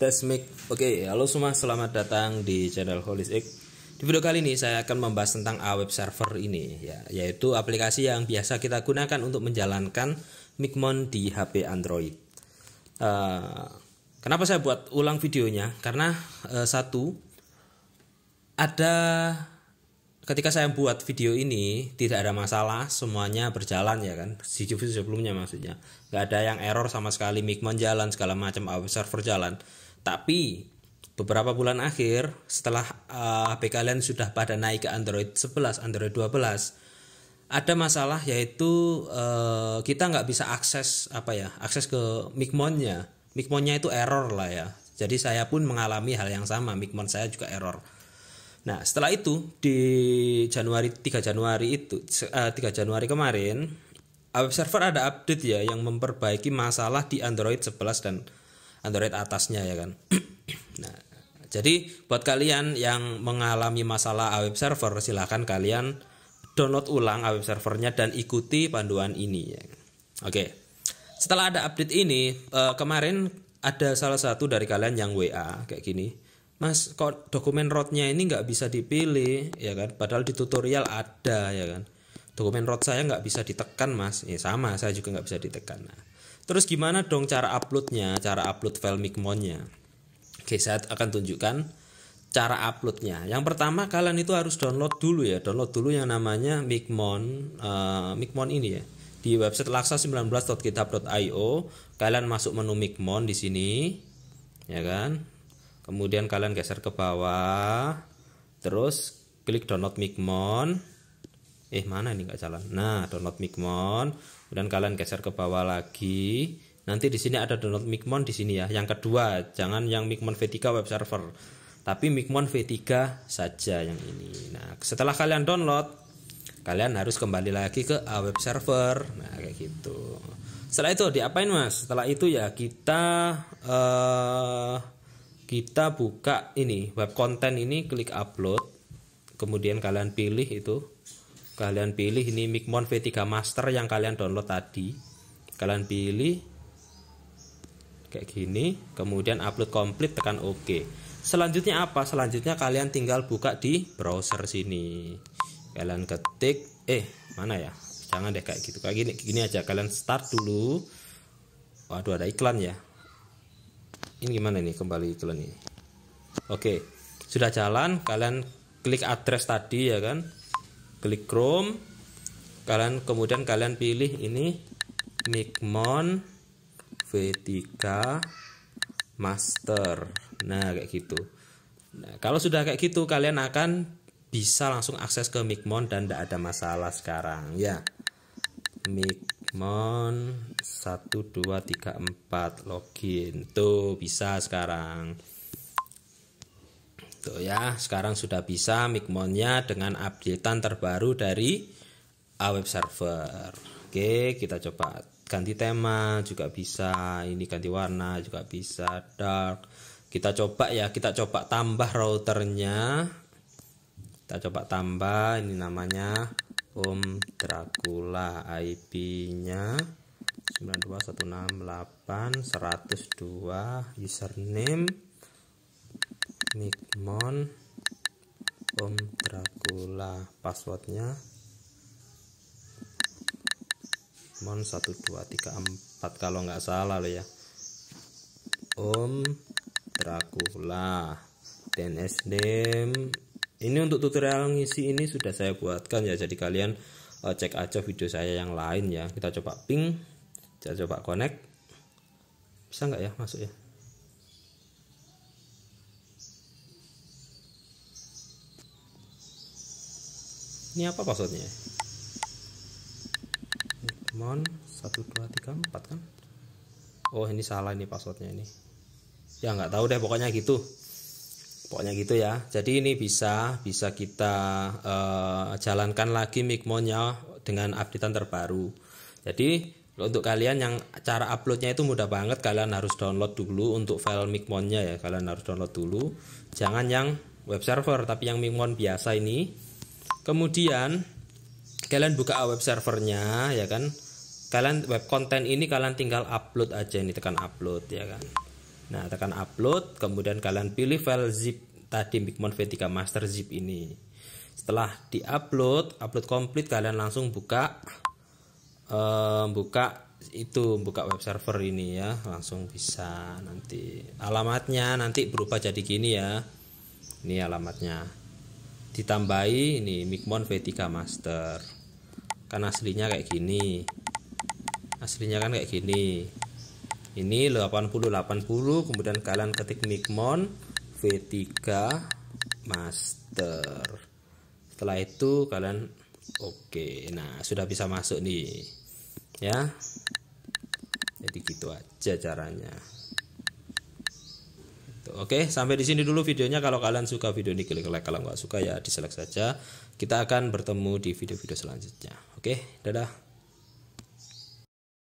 tes mic. Oke, halo semua, selamat datang di channel Holistic. Di video kali ini saya akan membahas tentang Aweb Server ini, ya, yaitu aplikasi yang biasa kita gunakan untuk menjalankan micmon di HP Android. Uh, kenapa saya buat ulang videonya? Karena uh, satu ada ketika saya buat video ini tidak ada masalah, semuanya berjalan ya kan. Video sebelumnya maksudnya, nggak ada yang error sama sekali, micmon jalan segala macam, Aweb Server jalan tapi beberapa bulan akhir setelah uh, eh, HP kalian sudah pada naik ke Android 11, Android 12, ada masalah yaitu uh, kita nggak bisa akses apa ya, akses ke micmonnya. Micmonnya itu error lah ya. Jadi saya pun mengalami hal yang sama, micmon saya juga error. Nah, setelah itu di Januari 3 Januari itu uh, eh, 3 Januari kemarin web server ada update ya yang memperbaiki masalah di Android 11 dan Android atasnya ya kan. nah, jadi buat kalian yang mengalami masalah web server silahkan kalian download ulang web servernya dan ikuti panduan ini ya. Oke. Setelah ada update ini uh, kemarin ada salah satu dari kalian yang WA kayak gini. Mas, kok dokumen rootnya ini nggak bisa dipilih ya kan? Padahal di tutorial ada ya kan. Dokumen root saya nggak bisa ditekan mas. Ya sama, saya juga nggak bisa ditekan. Nah, Terus gimana dong cara uploadnya, cara upload file Micmonnya? Oke, saya akan tunjukkan cara uploadnya. Yang pertama kalian itu harus download dulu ya, download dulu yang namanya Micmon, uh, Micmon ini ya di website laksa19.github.io kalian masuk menu Micmon di sini ya kan kemudian kalian geser ke bawah terus klik download Micmon eh mana ini nggak jalan nah download micmon kemudian kalian geser ke bawah lagi nanti di sini ada download micmon di sini ya yang kedua jangan yang micmon v3 web server tapi micmon v3 saja yang ini nah setelah kalian download kalian harus kembali lagi ke web server nah kayak gitu setelah itu diapain mas setelah itu ya kita uh, kita buka ini web konten ini klik upload kemudian kalian pilih itu kalian pilih ini Micmon V3 Master yang kalian download tadi kalian pilih kayak gini kemudian upload komplit tekan OK selanjutnya apa selanjutnya kalian tinggal buka di browser sini kalian ketik eh mana ya jangan deh kayak gitu kayak gini gini aja kalian start dulu waduh ada iklan ya ini gimana nih kembali iklan ini oke sudah jalan kalian klik address tadi ya kan klik Chrome kalian kemudian kalian pilih ini Micmon V3 Master nah kayak gitu nah kalau sudah kayak gitu kalian akan bisa langsung akses ke Micmon dan tidak ada masalah sekarang ya Micmon 1234 login tuh bisa sekarang Tuh gitu ya, sekarang sudah bisa micmonnya dengan updatean terbaru dari a web server. Oke, kita coba ganti tema juga bisa, ini ganti warna juga bisa, dark. Kita coba ya, kita coba tambah routernya. Kita coba tambah, ini namanya Om Dracula IP-nya 92168 102 username Nikmon Om Dracula passwordnya Mon 1234 kalau nggak salah lo ya Om Dracula DNS name ini untuk tutorial ngisi ini sudah saya buatkan ya jadi kalian eh, cek aja video saya yang lain ya kita coba ping kita coba connect bisa nggak ya masuk ya Ini apa passwordnya mon 1 2 3 4 kan oh ini salah ini passwordnya ini ya nggak tahu deh pokoknya gitu pokoknya gitu ya jadi ini bisa bisa kita uh, jalankan lagi micmonnya dengan updatean terbaru jadi untuk kalian yang cara uploadnya itu mudah banget kalian harus download dulu untuk file micmonnya ya kalian harus download dulu jangan yang web server tapi yang micmon biasa ini kemudian kalian buka web servernya ya kan kalian web konten ini kalian tinggal upload aja ini tekan upload ya kan nah tekan upload kemudian kalian pilih file zip tadi Bigmon V3 Master zip ini setelah diupload upload komplit kalian langsung buka eh, buka itu buka web server ini ya langsung bisa nanti alamatnya nanti berubah jadi gini ya ini alamatnya ditambahi ini Micmon V3 Master kan aslinya kayak gini aslinya kan kayak gini ini 8080 80, kemudian kalian ketik Micmon V3 Master setelah itu kalian oke okay. nah sudah bisa masuk nih ya jadi gitu aja caranya Oke, sampai di sini dulu videonya. Kalau kalian suka video ini klik like, kalau nggak suka ya dislike saja. Kita akan bertemu di video-video selanjutnya. Oke, dadah.